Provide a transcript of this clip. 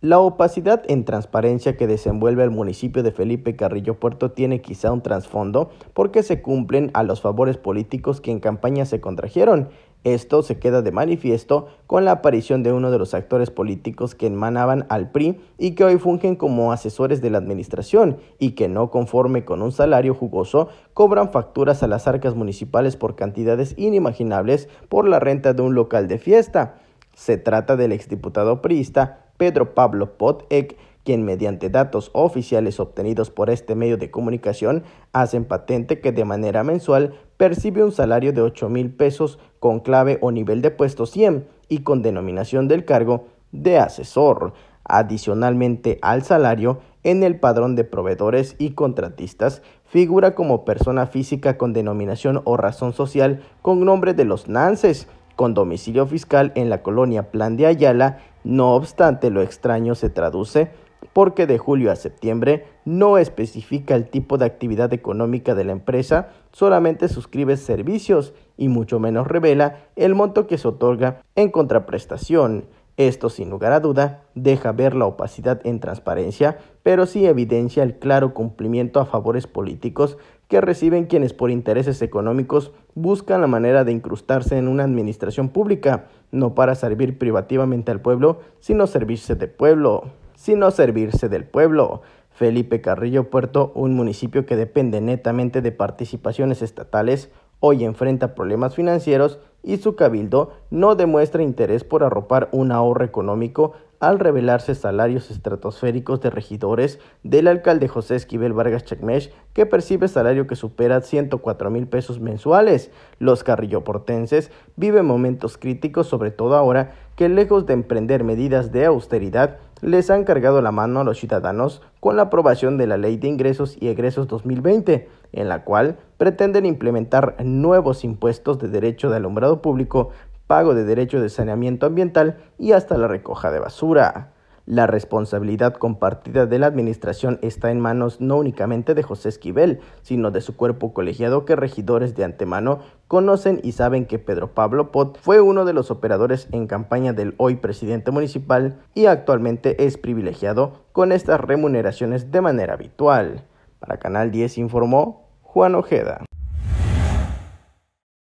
La opacidad en transparencia que desenvuelve el municipio de Felipe Carrillo Puerto tiene quizá un trasfondo porque se cumplen a los favores políticos que en campaña se contrajeron. Esto se queda de manifiesto con la aparición de uno de los actores políticos que emanaban al PRI y que hoy fungen como asesores de la administración y que no conforme con un salario jugoso cobran facturas a las arcas municipales por cantidades inimaginables por la renta de un local de fiesta. Se trata del exdiputado priista Pedro Pablo Potek, quien mediante datos oficiales obtenidos por este medio de comunicación hacen patente que de manera mensual percibe un salario de 8 mil pesos con clave o nivel de puesto 100 y con denominación del cargo de asesor. Adicionalmente al salario, en el padrón de proveedores y contratistas figura como persona física con denominación o razón social con nombre de los Nances con domicilio fiscal en la colonia Plan de Ayala, no obstante lo extraño se traduce porque de julio a septiembre no especifica el tipo de actividad económica de la empresa, solamente suscribe servicios y mucho menos revela el monto que se otorga en contraprestación. Esto sin lugar a duda deja ver la opacidad en transparencia, pero sí evidencia el claro cumplimiento a favores políticos que reciben quienes por intereses económicos buscan la manera de incrustarse en una administración pública, no para servir privativamente al pueblo, sino servirse de pueblo, sino servirse del pueblo. Felipe Carrillo Puerto, un municipio que depende netamente de participaciones estatales, hoy enfrenta problemas financieros y su cabildo no demuestra interés por arropar un ahorro económico al revelarse salarios estratosféricos de regidores del alcalde José Esquivel Vargas Chacmesh, que percibe salario que supera 104 mil pesos mensuales. Los carrilloportenses viven momentos críticos, sobre todo ahora que lejos de emprender medidas de austeridad, les han cargado la mano a los ciudadanos con la aprobación de la Ley de Ingresos y Egresos 2020, en la cual pretenden implementar nuevos impuestos de derecho de alumbrado público, pago de derecho de saneamiento ambiental y hasta la recoja de basura. La responsabilidad compartida de la administración está en manos no únicamente de José Esquivel, sino de su cuerpo colegiado que regidores de antemano conocen y saben que Pedro Pablo Pot fue uno de los operadores en campaña del hoy presidente municipal y actualmente es privilegiado con estas remuneraciones de manera habitual. Para Canal 10 informó Juan Ojeda.